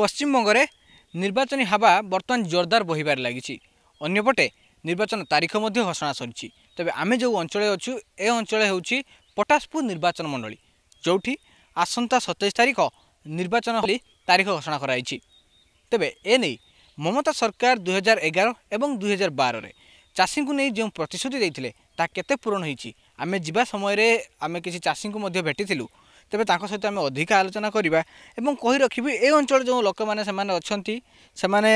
পশ্চিমবঙ্গের নির্বাচনী হাওয়া বর্তমান জোরদার বহিবার লাগিছে অন্যপটে নির্বাচন তারিখ মধ্যে ঘোষণা সরিছে তবে আমি যে অঞ্চলে অছু এ অঞ্চল হচ্ছে পটাশপুর নির্বাচন মণ্ডলী ଯେଉଁଠି ଆସନ୍ତା ସତେଇଶ ତାରିଖ ନିର୍ବାଚନ ବୋଲି ତାରିଖ ଘୋଷଣା କରାଯାଇଛି ତେବେ ଏ ନେଇ ମମତା ସରକାର ଦୁଇହଜାର ଏଗାର ଏବଂ ଦୁଇହଜାର ବାରରେ ଚାଷୀଙ୍କୁ ନେଇ ଯେଉଁ ପ୍ରତିଶ୍ରୁତି ଦେଇଥିଲେ ତାହା କେତେ ପୂରଣ ହୋଇଛି ଆମେ ଯିବା ସମୟରେ ଆମେ କିଛି ଚାଷୀଙ୍କୁ ମଧ୍ୟ ଭେଟିଥିଲୁ ତେବେ ତାଙ୍କ ସହିତ ଆମେ ଅଧିକା ଆଲୋଚନା କରିବା ଏବଂ କହି ରଖିବି ଏ ଅଞ୍ଚଳ ଯେଉଁ ଲୋକମାନେ ସେମାନେ ଅଛନ୍ତି ସେମାନେ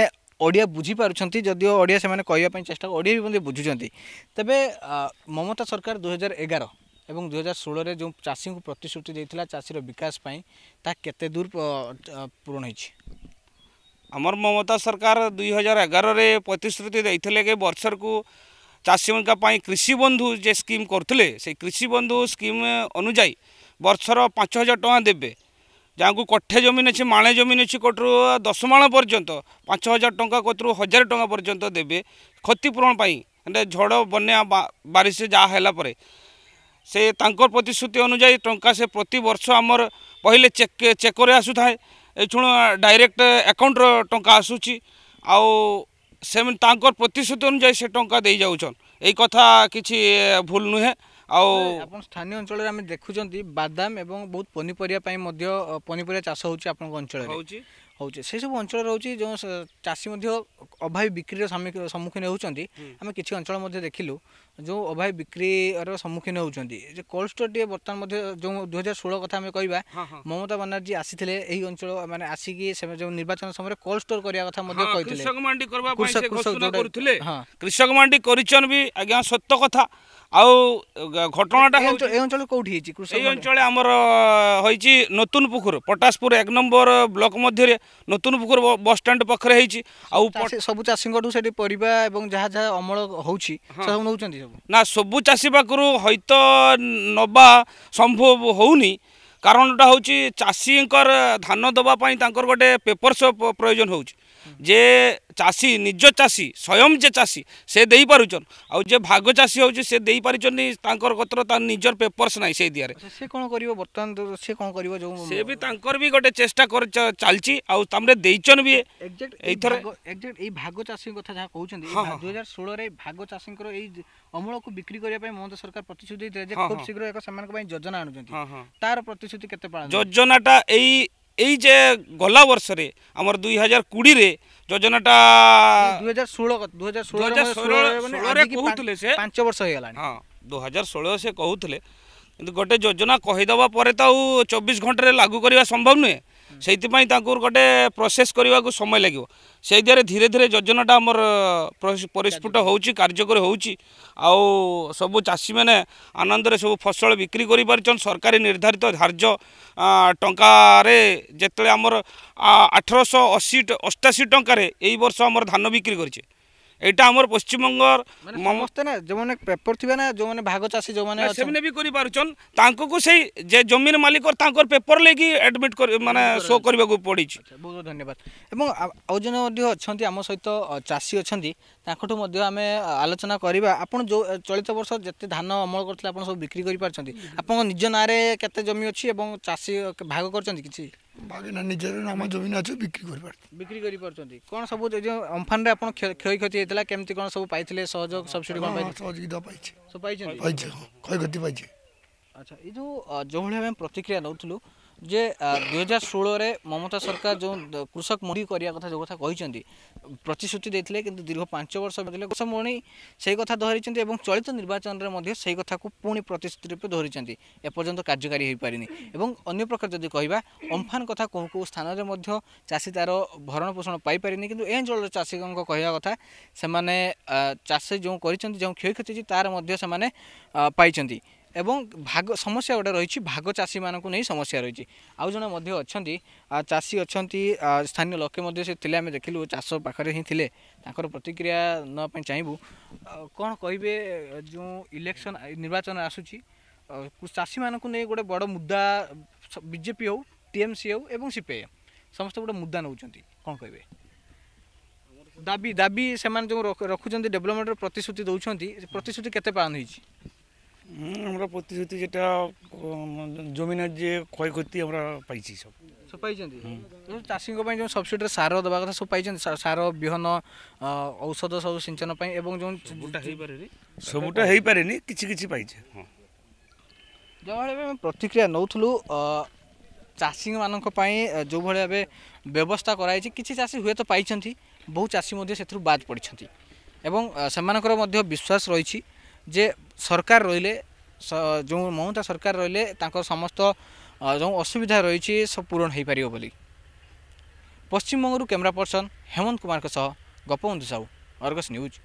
ଓଡ଼ିଆ ବୁଝିପାରୁଛନ୍ତି ଯଦିଓ ଓଡ଼ିଆ ସେମାନେ କହିବା ପାଇଁ ଚେଷ୍ଟା ଓଡ଼ିଆ ବି ମଧ୍ୟ ବୁଝୁଛନ୍ତି ତେବେ ମମତା ସରକାର ଦୁଇହଜାର ଏଗାର ଏବଂ ଦୁଇହଜାର ଷୋହଳରେ ଯେଉଁ ଚାଷୀଙ୍କୁ ପ୍ରତିଶ୍ରୁତି ଦେଇଥିଲା ଚାଷୀର ବିକାଶ ପାଇଁ ତାହା କେତେ ଦୂର ପୂରଣ ହୋଇଛି ଆମର ମମତା ସରକାର ଦୁଇହଜାର ଏଗାରରେ ପ୍ରତିଶ୍ରୁତି ଦେଇଥିଲେ କି ବର୍ଷକୁ ଚାଷୀମାନଙ୍କ ପାଇଁ କୃଷି ବନ୍ଧୁ ଯେ ସ୍କିମ୍ କରୁଥିଲେ ସେଇ କୃଷି ବନ୍ଧୁ ସ୍କିମ୍ ଅନୁଯାୟୀ ବର୍ଷର ପାଞ୍ଚ ହଜାର ଟଙ୍କା ଦେବେ ଯାହାକୁ କଠେ ଜମିନ ଅଛି ମାଣେ ଜମିନ ଅଛି କୋଟରୁ ଦଶ ମାଣ ପର୍ଯ୍ୟନ୍ତ ପାଞ୍ଚ ହଜାର ଟଙ୍କା କତରୁ ହଜାର ଟଙ୍କା ପର୍ଯ୍ୟନ୍ତ ଦେବେ କ୍ଷତିପୂରଣ ପାଇଁ ହେଲେ ଝଡ଼ ବନ୍ୟା ବାରିଶ ଯାହା ହେଲା ପରେ ସେ ତାଙ୍କର ପ୍ରତିଶ୍ରୁତି ଅନୁଯାୟୀ ଟଙ୍କା ସେ ପ୍ରତିବର୍ଷ ଆମର ପହିଲେ ଚେକ୍ ଚେକରେ ଆସୁଥାଏ ଏଇକ୍ଷୁଣୁ ଡାଇରେକ୍ଟ ଆକାଉଣ୍ଟର ଟଙ୍କା ଆସୁଛି ଆଉ ସେମିତି ତାଙ୍କର ପ୍ରତିଶ୍ରୁତି ଅନୁଯାୟୀ ସେ ଟଙ୍କା ଦେଇଯାଉଛନ୍ ଏଇ କଥା କିଛି ଭୁଲ ନୁହେଁ ଆଉ ଆପଣ ସ୍ଥାନୀୟ ଅଞ୍ଚଳରେ ଆମେ ଦେଖୁଛନ୍ତି ବାଦାମ ଏବଂ ବହୁତ ପନିପରିବା ପାଇଁ ମଧ୍ୟ ପନିପରିବା ଚାଷ ହେଉଛି ଆପଣଙ୍କ ଅଞ୍ଚଳରେ ହେଉଛି ହେଉଛି ସେସବୁ ଅଞ୍ଚଳ ରହୁଛି ଯେଉଁ ଚାଷୀ ମଧ୍ୟ ଅଭାବୀ ବିକ୍ରିର ସମ୍ମୁଖୀନ ହେଉଛନ୍ତି ଆମେ କିଛି ଅଞ୍ଚଳ ମଧ୍ୟ ଦେଖିଲୁ ଯେଉଁ ଅଭାବୀ ବିକ୍ରିର ସମ୍ମୁଖୀନ ହେଉଛନ୍ତି ଯେ କୋଲ୍ଡ ଷ୍ଟୋର୍ଟିଏ ବର୍ତ୍ତମାନ ମଧ୍ୟ ଯେଉଁ ଦୁଇହଜାର ଷୋହଳ କଥା ଆମେ କହିବା ମମତା ବାନାର୍ଜୀ ଆସିଥିଲେ ଏହି ଅଞ୍ଚଳ ମାନେ ଆସିକି ସେ ଯେଉଁ ନିର୍ବାଚନ ସମୟରେ କୋଲ୍ଡ ଷ୍ଟୋର କରିବା କଥା ମଧ୍ୟ କହିଥିଲେ କୃଷକ ମଣ୍ଡି କରିବା କୃଷକ ମାଣ୍ଡି କରିଛନ୍ ବି ଆଜ୍ଞା ସତ କଥା ଆଉ ଘଟଣାଟା ଏ ଅଞ୍ଚଳ କେଉଁଠି ହେଇଛି ଏଇ ଅଞ୍ଚଳ ଆମର ହୋଇଛି ନୂତନ ପୋଖରୀ ପଟାସପୁର ଏକ ନମ୍ବର ବ୍ଲକ ମଧ୍ୟରେ ନୂତନ ପୋଖରୀ ବସ୍ ଷ୍ଟାଣ୍ଡ ପାଖରେ ହେଇଛି ଆଉ ସବୁ ଚାଷୀଙ୍କଠୁ ସେଠି ପରିବା ଏବଂ ଯାହା ଯାହା ଅମଳ ହେଉଛି ସବୁ ନେଉଛନ୍ତି ସବୁ ନା ସବୁ ଚାଷୀ ପାଖରୁ ହୋଇତ ନେବା ସମ୍ଭବ ହେଉନି କାରଣଟା ହେଉଛି ଚାଷୀଙ୍କର ଧାନ ଦେବା ପାଇଁ ତାଙ୍କର ଗୋଟେ ପେପର୍ସ ପ୍ରୟୋଜନ ହେଉଛି যে চাষী নিজ চাষী স্বয়ং যে চাষী সে দেই পারুছন আউ যে ভাগ চাষী হচ্ছে সে দেই দেইপারুছন তাঁকর কতর তার নিজর পেপারস নাই সেই দিয়ারে আচ্ছা, সে কোন করিব বর্তমান সে কোন করিব যে সে বি তাঁকর বি গটে চেষ্টা কর চালছি আউ তামরে দেইছন বি এক্সাক্ট এই থরে এক্সাক্ট এই ভাগ চাষী কথা যা কହୁଛନ୍ତି 2016 রে ভাগ চাষীଙ୍କର এই ଅମଳକୁ ବିକ୍ରି କରିବା ପାଇଁ ମମତା ସରକାର ପ୍ରତିଶ୍ରୁତି ଦେଇଥିଲେ ଯେ ଖୁବ୍ ଶୀଘ୍ର ଏକ ସେମାନଙ୍କ ପାଇଁ ଯୋଜନା ଆଣୁଛନ୍ତି তার প্রতিশ্রুতি কেতে ପାଳନ যোজনাটা এই এই যে গলা বর্ষে আমার দুই হাজার কোড়িরে যোজনাটা দুই হাজার ষোলো দু হাজার ষোলো সে কুলে কিন্তু গোটে যোজনা কহিদেবা পরে তো আউ চব্বিশ ঘন্টার লাগু করা সম্ভব নুহে ସେଇଥିପାଇଁ ତାଙ୍କୁ ଗୋଟେ ପ୍ରୋସେସ୍ କରିବାକୁ ସମୟ ଲାଗିବ ସେଇ ଦିହରେ ଧୀରେ ଧୀରେ ଯୋଜନାଟା ଆମର ପରିସ୍ଫୁଟ ହେଉଛି କାର୍ଯ୍ୟକାରୀ ହେଉଛି ଆଉ ସବୁ ଚାଷୀମାନେ ଆନନ୍ଦରେ ସବୁ ଫସଲ ବିକ୍ରି କରିପାରିଛନ୍ତି ସରକାରୀ ନିର୍ଦ୍ଧାରିତ ଧାର୍ଯ୍ୟ ଟଙ୍କାରେ ଯେତେବେଳେ ଆମର ଆଠରଶହ ଅଶୀ ଅଷ୍ଟାଅଶୀ ଟଙ୍କାରେ ଏଇ ବର୍ଷ ଆମର ଧାନ ବିକ୍ରି କରିଛେ এটা আমার পশ্চিমবঙ্গর সমস্তে না যে পেপর থিবে না যে ভাগ চাষী যে সেমানে বি করি পারছন তাঙ্কু সেই যে জমির মালিকর তাঙ্কর পেপর লেকি এডমিট মানে শো করিবাকু পড়িছি বহুত ধন্যবাদ এবং ଆଉ ଜଣେ ମଧ୍ୟ ଅଛନ୍ତି ଆମ ସହିତ ଚାଷୀ ଅଛନ୍ତି ତାଙ୍କଠୁ ମଧ୍ୟ ଆମେ ଆଲୋଚନା କରିବା ଆପଣ ଯେଉଁ ଚଳିତ ବର୍ଷ ଯେତେ ଧାନ ଅମଳ କରିଥିଲେ ଆପଣ ସବୁ ବିକ୍ରି କରିପାରିଛନ୍ତି ଆପଣଙ୍କ ନିଜ ନାଁରେ କେତେ ଜମି ଅଛି ଏବଂ ଚାଷୀ ଭାଗ କରିଛନ୍ତି କିଛି বাগিনা নিজের নাম জমি আছে বিক্রি করিপার বিক্রি করিপারছন্তি কোন সব যে অম্ফানরে আপন ক্ষয়ক্ষতি হয়েছিল কেমতি কোন সব পাইছিলে সহযোগ সবসিডি কোন পাইছিলে সহযোগিতা পাইছে সব পাইছেন পাইছে ক্ষয়ক্ষতি পাইছে আচ্ছা এই যে যেভাবে আমি প্রতিক্রিয়া নেউথিলু ଯେ ଦୁଇ ହଜାର ଷୋହଳରେ ମମତା ସରକାର ଯେଉଁ କୃଷକ ମଣ୍ଡି କରିବା କଥା ଯେଉଁ କଥା କହିଛନ୍ତି ପ୍ରତିଶ୍ରୁତି ଦେଇଥିଲେ କିନ୍ତୁ ଦୀର୍ଘ ପାଞ୍ଚ ବର୍ଷ ଦେଇଥିଲେ କୃଷକ ମଣ୍ଡି ସେହି କଥା ଧରିଛନ୍ତି ଏବଂ ଚଳିତ ନିର୍ବାଚନରେ ମଧ୍ୟ ସେହି କଥାକୁ ପୁଣି ପ୍ରତିଶ୍ରୁତି ରୂପେ ଧରିଛନ୍ତି ଏପର୍ଯ୍ୟନ୍ତ କାର୍ଯ୍ୟକାରୀ ହୋଇପାରିନି ଏବଂ ଅନ୍ୟ ପ୍ରକାର ଯଦି କହିବା ଅମ୍ଫାନ କଥା କେଉଁ କେଉଁ ସ୍ଥାନରେ ମଧ୍ୟ ଚାଷୀ ତା'ର ଭରଣ ପୋଷଣ ପାଇପାରିନି କିନ୍ତୁ ଏ ଅଞ୍ଚଳର ଚାଷୀଙ୍କ କହିବା କଥା ସେମାନେ ଚାଷୀ ଯେଉଁ କରିଛନ୍ତି ଯେଉଁ କ୍ଷୟକ୍ଷତି ତାର ମଧ୍ୟ ସେମାନେ ପାଇଛନ୍ତି ଏବଂ ଭାଗ ସମସ୍ୟା ଗୋଟେ ରହିଛି ଭାଗ ଚାଷୀମାନଙ୍କୁ ନେଇ ସମସ୍ୟା ରହିଛି ଆଉ ଜଣେ ମଧ୍ୟ ଅଛନ୍ତି ଚାଷୀ ଅଛନ୍ତି ସ୍ଥାନୀୟ ଲୋକେ ମଧ୍ୟ ସେ ଥିଲେ ଆମେ ଦେଖିଲୁ ଚାଷ ପାଖରେ ହିଁ ଥିଲେ ତାଙ୍କର ପ୍ରତିକ୍ରିୟା ନେବା ପାଇଁ ଚାହିଁବୁ କ'ଣ କହିବେ ଯେଉଁ ଇଲେକ୍ସନ୍ ନିର୍ବାଚନ ଆସୁଛି ଚାଷୀମାନଙ୍କୁ ନେଇ ଗୋଟେ ବଡ଼ ମୁଦା ବିଜେପି ହେଉ ଟିଏମ୍ସି ହେଉ ଏବଂ ସିପିଆଇଏମ୍ ସମସ୍ତେ ଗୋଟେ ମୁଦା ନେଉଛନ୍ତି କ'ଣ କହିବେ ଦାବି ଦାବି ସେମାନେ ଯେଉଁ ରଖୁଛନ୍ତି ଡେଭଲପମେଣ୍ଟର ପ୍ରତିଶ୍ରୁତି ଦେଉଛନ୍ତି ପ୍ରତିଶ୍ରୁତି କେତେ ପାଳନ ହେଇଛି আমরা প্রতিশ্রুতি যেটা জমিনের যে ক্ষয়ক্ষতি আমরা পাইছি সব সব পাইছেন চাষীঙ্ পাই যে সবসিডিরে সার দেওয়া কথা সব পাইছেন সার বিহন ঔষধ সব সিঞ্চন পাই এবং যে সবুটা হয়েপারেনি কিছু কিছু পাইছে যেভাবে আমি প্রতিক্রিয়া নেউলু চাষীମାନଙ୍କ ପାଇଁ ଯେଉଁଭଳି ଭାବେ ବ୍ୟବସ୍ଥା କରାଯାଇଛି କିଛି ଚାଷୀ ହୁଏତ ପାଇଛନ୍ତି ବହୁ ଚାଷୀ ମଧ୍ୟ ସେଥିରୁ বাদ পড়ছেন এবং ସେମାନଙ୍କର ମଧ୍ୟ ବିଶ୍ୱାସ ରହିଛି जे सरकार रे जो ममता सरकार रे समस्त जो असुविधा रहेछ सब पूरण है पश्चिम पश्चिमब्गु क्यमेरा पर्सन कुमार कुमारको सह गोपु साहु अर्गस न्यूज